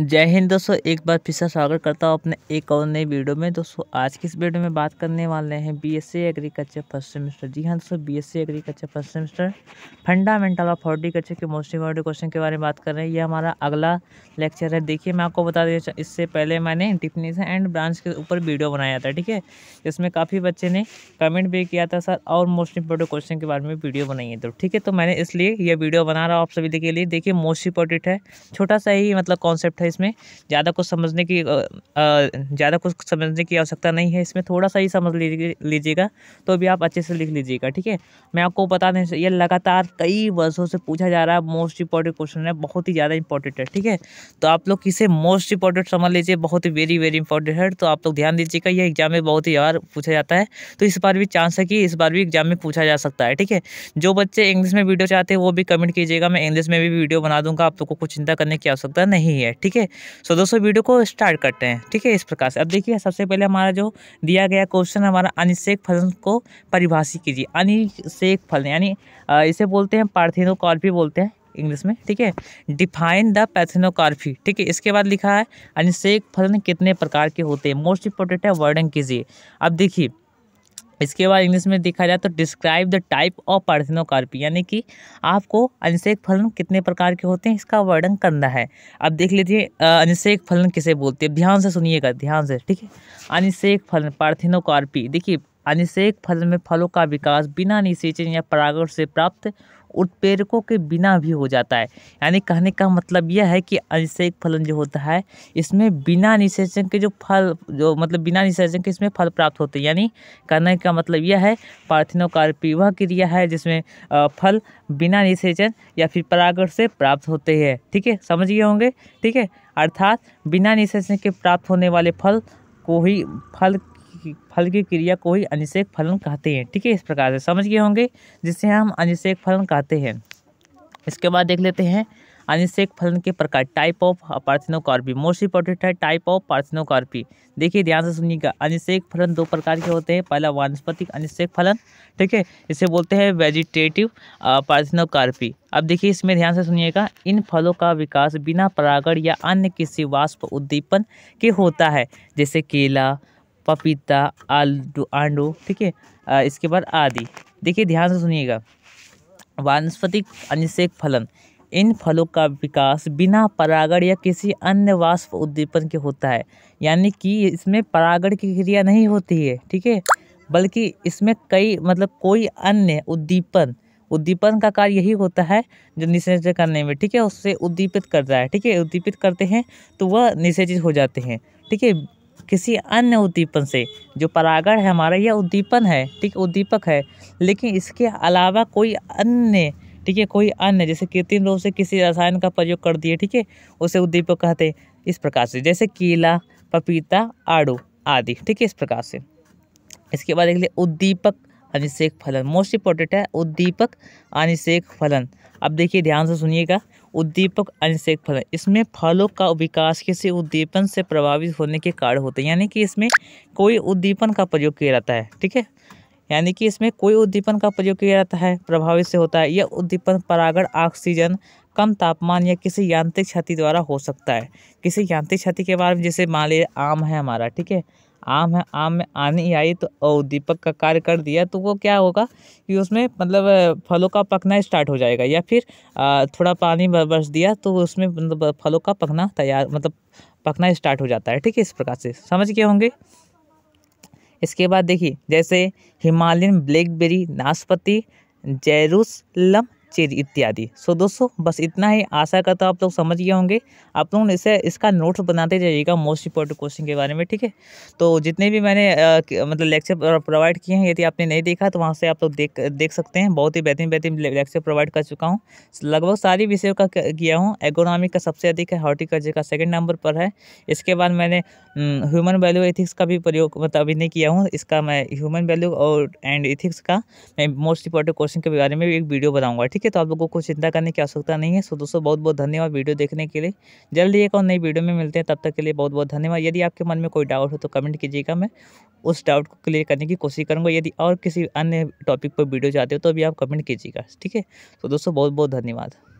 जय हिंद दोस्तों एक बार फिर से स्वागत करता हूँ अपने एक और नई वीडियो में दोस्तों आज की इस वीडियो में बात करने वाले हैं बीएससी एग्रीकल्चर फर्स्ट सेमेस्टर जी हाँ दोस्तों BSc agriculture first semester fundamental of horticulture के मोस्ट इंपॉर्टेंट क्वेश्चन के बारे में बात कर रहे हैं ये हमारा अगला लेक्चर है देखिए मैं आपको बता दें इससे पहले मैंने डिफिनेशन एंड ब्रांच के ऊपर वीडियो बनाया था ठीक है इसमें काफ़ी बच्चे ने कमेंट भी किया था सर और मोस्ट इंपॉर्टेंट क्वेश्चन के बारे में वीडियो बनाई है तो ठीक है तो मैंने इसलिए यह वीडियो बना रहा हूँ आप सभी के लिए देखिए मोस्ट इंपॉर्टेंट है छोटा सा ही मतलब कॉन्सेप्ट है इसमें ज़्यादा कुछ समझने की ज़्यादा कुछ समझने की आवश्यकता नहीं है इसमें थोड़ा सा ही समझ लीजिएगा तो भी आप अच्छे से लिख लीजिएगा ठीक है मैं आपको बता दें ये लगातार कई वर्षों से पूछा जा रहा है मोस्ट इंपॉर्टेंट क्वेश्चन है बहुत ही ज़्यादा इंपॉर्टेंट है ठीक है तो आप लोग किसे मोस्ट इंपॉर्टेंट समझ लीजिए बहुत ही वेरी वेरी इंपॉर्टेंट है तो आप लोग ध्यान दीजिएगा ये एग्जाम में बहुत ही बार पूछा जाता है तो इस बार भी चांस है कि इस बार भी एग्जाम में पूछा जा सकता है ठीक है जो बच्चे इंग्लिश में वीडियो चाहते हैं वो भी कमेंट कीजिएगा मैं इंग्लिश में भी वीडियो बना दूंगा आप लोग को कुछ चिंता करने की आवश्यकता नहीं है ठीक है ठीक है सो दोस्तों वीडियो को स्टार्ट करते हैं ठीक है इस प्रकार से अब देखिए सबसे पहले हमारा जो दिया गया क्वेश्चन हमारा अनिशेक फलन को परिभाषित कीजिए अनिशेक फलन यानी इसे बोलते हैं पार्थिनो भी बोलते हैं इंग्लिश में ठीक है डिफाइन द पैथिनोकॉर्फी ठीक है इसके बाद लिखा है अनिशेक फलन कितने प्रकार के होते हैं मोस्ट इंपॉर्टेंट है वर्डन कीजिए अब देखिए इसके बाद इंग्लिश में देखा जाए तो describe the type of parthenocarpy यानी कि आपको अनिषेक फलन कितने प्रकार के होते हैं इसका वर्णन करना है अब देख लीजिए अनिषेक फलन किसे बोलते हैं ध्यान से सुनिएगा ध्यान से ठीक है अनिषेक फलन पार्थिनोकार्पी देखिए अनिषेक फल में फलों का विकास बिना निषेचन या परागण से प्राप्त उत्प्रेरकों के बिना भी हो जाता है यानी कहने का मतलब यह है कि अनिषेक फलन जो होता है इसमें बिना निषेचन के जो फल जो मतलब बिना निषेचन के इसमें फल प्राप्त होते हैं यानी कहने का मतलब यह है पार्थिनो कार्पी वह क्रिया है जिसमें फल बिना निषेचन या फिर परागण से प्राप्त होते हैं ठीक है समझ गए होंगे ठीक है अर्थात बिना निषेचन के प्राप्त होने वाले फल को ही फल फल की क्रिया को ही अनिषेक फलन कहते हैं ठीक है इस प्रकार से समझ गए होंगे जिसे हम अनिषेक फलन कहते हैं इसके बाद देख लेते हैं अनिषेक फलन के प्रकार type of parthenocarpy most important है टाइप ऑफ पार्थिनोकॉर्पी देखिए ध्यान से सुनिएगा अनिषेक फलन दो प्रकार के होते हैं पहला वनस्पतिक अनिषेक फलन ठीक है इसे बोलते हैं वेजिटेटिव पार्थिनोकॉर्पी अब देखिए इसमें ध्यान से सुनिएगा इन फलों का विकास बिना परागण या अन्य किसी वाष्प उद्दीपन के होता है जैसे केला पपीता आलू आंडू ठीक है इसके बाद आदि देखिए ध्यान से सुनिएगा वानस्पतिक अनिषेक फलन इन फलों का विकास बिना परागण या किसी अन्य वाष्प उद्दीपन के होता है यानी कि इसमें परागण की क्रिया नहीं होती है ठीक है बल्कि इसमें कई मतलब कोई अन्य उद्दीपन उद्दीपन का कार्य यही होता है जो निषेचित करने में ठीक है उससे उद्दीपित कर रहा है ठीक है उद्दीपित करते हैं तो वह निषेचित हो जाते हैं ठीक है किसी अन्य उद्दीपन से जो परागण है हमारा यह उद्दीपन है ठीक उद्दीपक है लेकिन इसके अलावा कोई अन्य ठीक है कोई अन्य जैसे कृत्रिम रूप से किसी रसायन का प्रयोग कर दिए ठीक है उसे उद्दीपक कहते हैं इस प्रकार से जैसे केला पपीता आड़ू आदि ठीक है इस प्रकार से इसके बाद देख लिए उद्दीपक अनिषेक फलन मोस्ट इंपॉर्टेंट है उद्दीपक अनिषेक फलन अब देखिए ध्यान से सुनिएगा उद्दीपक अनिषेक फल इसमें फलों का विकास किसी उद्दीपन से प्रभावित होने के कारण होते हैं यानी कि इसमें कोई उद्दीपन का प्रयोग किया जाता है ठीक है यानी कि इसमें कोई उद्दीपन का प्रयोग किया जाता है प्रभावित से होता है यह उद्दीपन परागण ऑक्सीजन कम तापमान या किसी यांत्रिक क्षति द्वारा हो सकता है किसी यांत्रिक क्षति के बारे में जैसे मान लीजिए आम है हमारा ठीक है आम है आम में आनी आई तो और दीपक का कार्य कर दिया तो वो क्या होगा कि उसमें मतलब फलों का पकना स्टार्ट हो जाएगा या फिर थोड़ा पानी बरस दिया तो उसमें मतलब फलों का पकना तैयार मतलब पकना स्टार्ट हो जाता है ठीक है इस प्रकार से समझ गए होंगे इसके बाद देखिए जैसे हिमालयन ब्लैकबेरी नाशपति जेरूसलम चीज़ इत्यादि सो दोस्तों बस इतना ही आशा करता हूँ आप लोग समझ गए होंगे आप लोग इसे इसका नोट्स बनाते जाइएगा मोस्ट इंपॉर्टेंट क्वेश्चन के बारे में ठीक है तो जितने भी मैंने आ, मतलब लेक्चर प्रोवाइड किए हैं यदि आपने नहीं देखा तो वहाँ से आप लोग देख देख सकते हैं बहुत ही बेहतरीन बेहतरीन लेक्चर प्रोवाइड कर चुका हूँ लगभग सारी विषयों का किया हूँ एगोनॉमिक का सबसे अधिक है हॉर्टिकल्चर का सेकेंड नंबर पर है इसके बाद मैंने ह्यूमन वैल्यू एथिक्स का भी प्रयोग मतलब अभी नहीं किया हूँ इसका मैं ह्यूमन वैल्यू और एंड इथिक्स का मैं मोस्ट इंपॉर्टेंट क्वेश्चन के बारे में भी एक वीडियो बनाऊँगा ठीक है ठीक है तो आप लोगों को चिंता करने की आवश्यकता नहीं है सो दोस्तों बहुत बहुत धन्यवाद वीडियो देखने के लिए जल्दी एक और नई वीडियो में मिलते हैं तब तक के लिए बहुत बहुत धन्यवाद यदि आपके मन में कोई डाउट हो तो कमेंट कीजिएगा मैं उस डाउट को क्लियर करने की कोशिश करूँगा यदि और किसी अन्य टॉपिक पर वीडियो चाहते हो तो भी आप कमेंट कीजिएगा ठीक है तो दोस्तों बहुत बहुत धन्यवाद